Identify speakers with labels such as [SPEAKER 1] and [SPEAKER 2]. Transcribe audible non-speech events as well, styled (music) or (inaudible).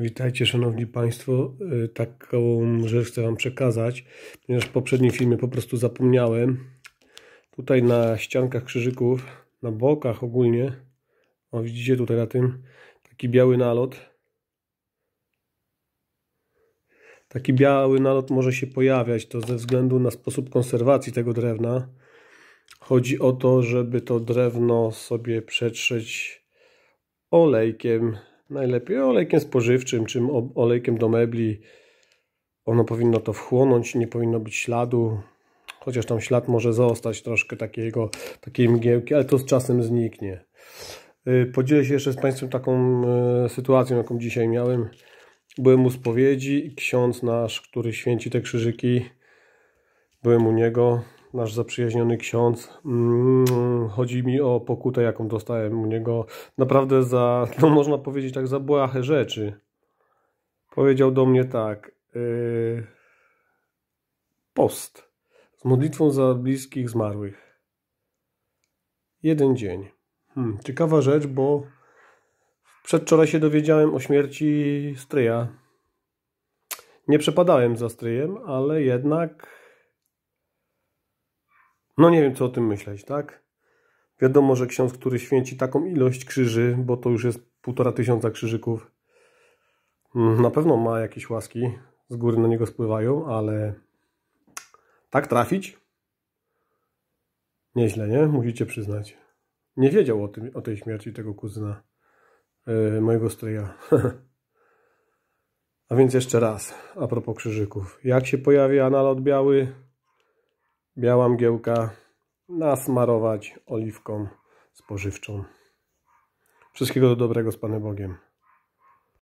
[SPEAKER 1] Witajcie Szanowni Państwo. Y, taką rzecz chcę Wam przekazać, ponieważ w poprzednim filmie po prostu zapomniałem. Tutaj na ściankach krzyżyków, na bokach ogólnie, o widzicie tutaj na tym, taki biały nalot. Taki biały nalot może się pojawiać, to ze względu na sposób konserwacji tego drewna. Chodzi o to, żeby to drewno sobie przetrzeć olejkiem najlepiej olejkiem spożywczym, czym olejkiem do mebli. Ono powinno to wchłonąć, nie powinno być śladu, chociaż tam ślad może zostać troszkę takiego, takiej mgiełki, ale to z czasem zniknie. Y, podzielę się jeszcze z Państwem taką y, sytuacją, jaką dzisiaj miałem. Byłem u spowiedzi i ksiądz nasz, który święci te krzyżyki, byłem u niego, nasz zaprzyjaźniony ksiądz. Mm, chodzi mi o pokutę, jaką dostałem u niego. Naprawdę za, no można powiedzieć tak, za błahe rzeczy. Powiedział do mnie tak. Yy, post z modlitwą za bliskich zmarłych. Jeden dzień. Hmm, ciekawa rzecz, bo przedwczoraj się dowiedziałem o śmierci stryja. Nie przepadałem za stryjem, ale jednak no nie wiem, co o tym myśleć, tak? Wiadomo, że ksiądz, który święci taką ilość krzyży, bo to już jest półtora tysiąca krzyżyków, mm, na pewno ma jakieś łaski, z góry na niego spływają, ale tak trafić? Nieźle, nie? Musicie przyznać. Nie wiedział o, tym, o tej śmierci tego kuzyna, yy, mojego stryja. (laughs) a więc jeszcze raz, a propos krzyżyków. Jak się pojawi analot biały, biała mgiełka nasmarować oliwką spożywczą. Wszystkiego dobrego z Panem Bogiem.